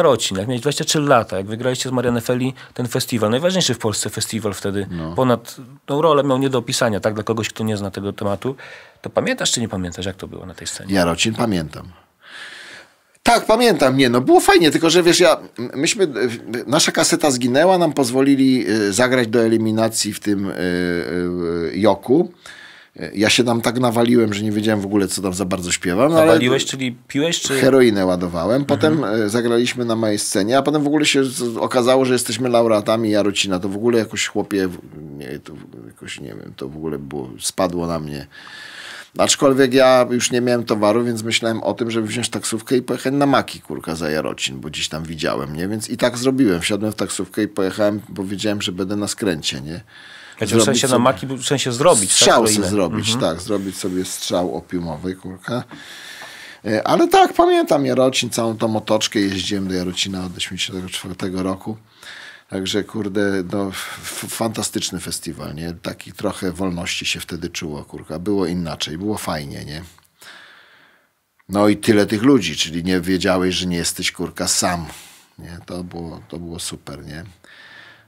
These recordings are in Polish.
starocin, jak miałeś 23 lata, jak wygraliście z Marianne Feli ten festiwal, najważniejszy w Polsce festiwal wtedy, no. ponad tą rolę miał nie do opisania, tak, dla kogoś, kto nie zna tego tematu, to pamiętasz czy nie pamiętasz, jak to było na tej scenie? Jarocin pamiętam. Tak, pamiętam. Nie, no było fajnie, tylko że wiesz, ja, myśmy, e, nasza kaseta zginęła, nam pozwolili e, zagrać do eliminacji w tym y, Joku. Ja się tam tak nawaliłem, że nie wiedziałem w ogóle, co tam za bardzo śpiewam. No Nawaliłeś, czyli piłeś? Czy... Heroinę ładowałem. Potem mhm. E, zagraliśmy na mojej scenie, a potem w ogóle się okazało, że jesteśmy laureatami Jarocina. To w ogóle jakoś chłopie, nie, to jakoś nie wiem, to w ogóle było, spadło na mnie. Aczkolwiek ja już nie miałem towaru, więc myślałem o tym, żeby wziąć taksówkę i pojechać na Maki, kurka, za Jarocin, bo dziś tam widziałem, nie? Więc i tak zrobiłem. Wsiadłem w taksówkę i pojechałem, bo wiedziałem, że będę na skręcie, nie? Znaczy, w sensie sobie, na maki, w sensie zrobić. Tak? Strzał tak, zrobić, mhm. tak. Zrobić sobie strzał opiumowy, kurka. E, ale tak, pamiętam Jarocin, całą tą otoczkę. Jeździłem do Jarocina od 1984 roku. Także kurde, no, fantastyczny festiwal, nie? Taki trochę wolności się wtedy czuło, kurka. Było inaczej, było fajnie, nie? No i tyle tych ludzi, czyli nie wiedziałeś, że nie jesteś kurka sam, nie? To było, to było super, nie?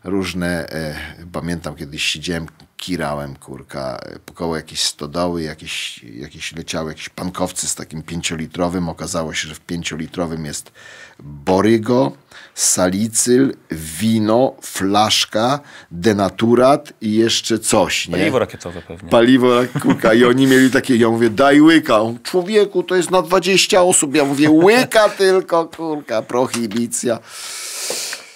różne, e, pamiętam kiedyś siedziałem kirałem, kurka, e, koło jakieś stodoły, jakieś, jakieś leciały jakieś pankowcy z takim pięciolitrowym. Okazało się, że w pięciolitrowym jest borygo, salicyl, wino, flaszka, denaturat i jeszcze coś. Nie? Paliwo rakietowe pewnie. Paliwo, kurka. I oni mieli takie, ja mówię, daj łyka. On, Człowieku, to jest na 20 osób. Ja mówię, łyka tylko, kurka, prohibicja.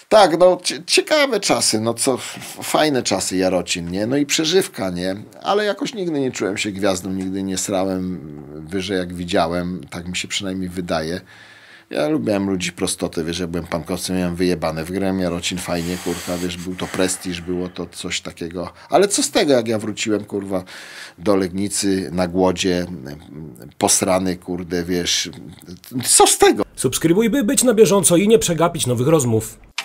Tak, no ciekawe czasy, no co fajne czasy Jarocin, nie? No i przeżywka, nie? Ale jakoś nigdy nie czułem się gwiazdą, nigdy nie srałem wyżej jak widziałem, tak mi się przynajmniej wydaje. Ja lubiłem ludzi prostoty, wiesz, ja byłem pankowcem, miałem wyjebane, w grę, Jarocin fajnie, kurwa, wiesz, był to prestiż, było to coś takiego. Ale co z tego, jak ja wróciłem, kurwa, do Legnicy na głodzie, posrany, kurde, wiesz, co z tego? Subskrybuj, by być na bieżąco i nie przegapić nowych rozmów.